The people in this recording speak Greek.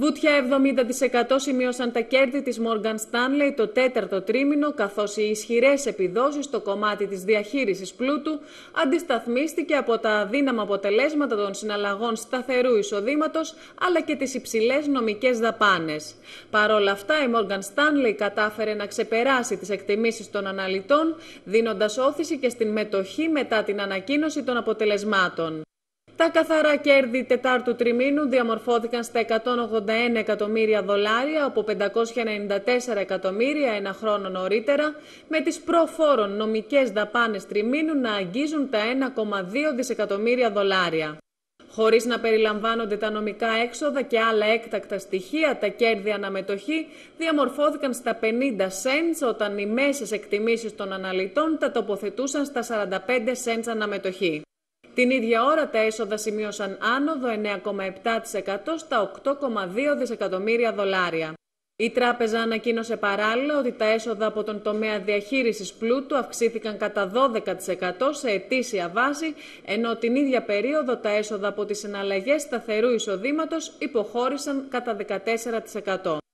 Βούτια 70% σημείωσαν τα κέρδη της Morgan Stanley το τέταρτο τρίμηνο, καθώς οι ισχυρές επιδόσεις στο κομμάτι της διαχείρισης πλούτου αντισταθμίστηκε από τα αδύναμα αποτελέσματα των συναλλαγών σταθερού εισοδήματος, αλλά και τις υψηλές νομικές δαπάνες. Παρ' όλα αυτά, η Morgan Stanley κατάφερε να ξεπεράσει τις εκτιμήσεις των αναλυτών, δίνοντας όθηση και στην μετοχή μετά την ανακοίνωση των αποτελεσμάτων. Τα καθαρά κέρδη τετάρτου τριμήνου διαμορφώθηκαν στα 181 εκατομμύρια δολάρια από 594 εκατομμύρια ένα χρόνο νωρίτερα, με τις προφόρων νομικές δαπάνες τριμήνου να αγγίζουν τα 1,2 δισεκατομμύρια δολάρια. Χωρίς να περιλαμβάνονται τα νομικά έξοδα και άλλα έκτακτα στοιχεία, τα κέρδη αναμετοχή διαμορφώθηκαν στα 50 cents, όταν οι μέσες εκτιμήσεις των αναλυτών τα τοποθετούσαν στα 45 cents αναμετοχή. Την ίδια ώρα τα έσοδα σημείωσαν άνοδο 9,7% στα 8,2 δισεκατομμύρια δολάρια. Η τράπεζα ανακοίνωσε παράλληλα ότι τα έσοδα από τον τομέα διαχείρισης πλούτου αυξήθηκαν κατά 12% σε ετήσια βάση, ενώ την ίδια περίοδο τα έσοδα από τις συναλλαγές σταθερού εισοδήματος υποχώρησαν κατά 14%.